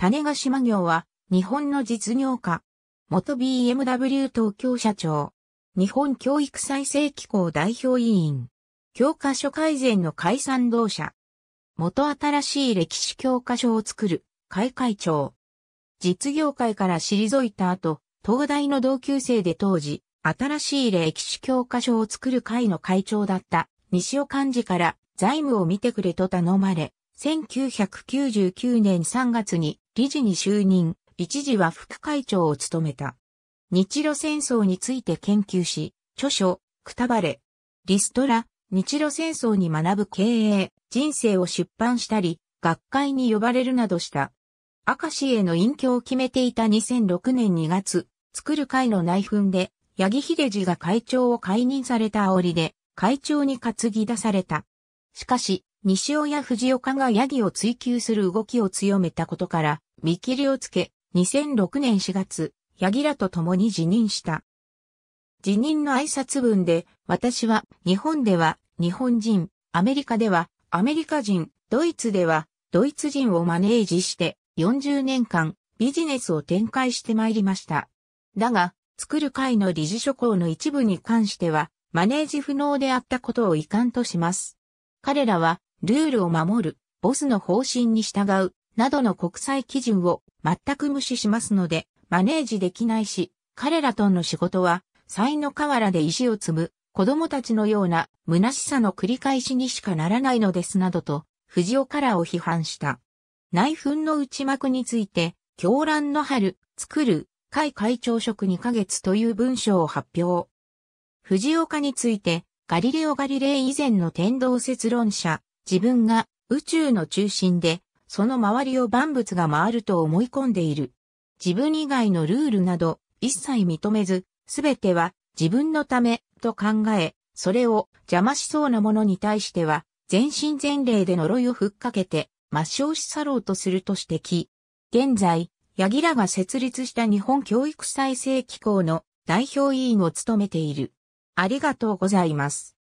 種ヶ島業は、日本の実業家。元 BMW 東京社長。日本教育再生機構代表委員。教科書改善の解散同社。元新しい歴史教科書を作る、会会長。実業界から退いた後、東大の同級生で当時、新しい歴史教科書を作る会の会長だった西尾幹事から財務を見てくれと頼まれ、1999年3月に理事に就任、一時は副会長を務めた。日露戦争について研究し、著書、くたばれ、リストラ、日露戦争に学ぶ経営、人生を出版したり、学会に呼ばれるなどした。明石への隠居を決めていた2006年2月、作る会の内紛で、八木秀治が会長を解任された煽りで、会長に担ぎ出された。しかし、西尾や藤岡が八木を追求する動きを強めたことから、見切りをつけ、2006年4月、ヤギラと共に辞任した。辞任の挨拶文で、私は、日本では、日本人、アメリカでは、アメリカ人、ドイツでは、ドイツ人をマネージして、40年間、ビジネスを展開してまいりました。だが、作る会の理事諸行の一部に関しては、マネージ不能であったことを遺憾とします。彼らは、ルールを守る、ボスの方針に従う、などの国際基準を全く無視しますので、マネージできないし、彼らとの仕事は、才の河原で石を積む、子供たちのような虚しさの繰り返しにしかならないのですなどと、藤尾からを批判した。内紛の内幕について、狂乱の春、作る、会会長職2ヶ月という文章を発表。藤岡について、ガリレオ・ガリレイ以前の天動説論者、自分が宇宙の中心でその周りを万物が回ると思い込んでいる。自分以外のルールなど一切認めず、すべては自分のためと考え、それを邪魔しそうなものに対しては、全身全霊で呪いをふっかけて、抹消し去ろうとすると指摘。現在、ヤギラが設立した日本教育再生機構の代表委員を務めている。ありがとうございます。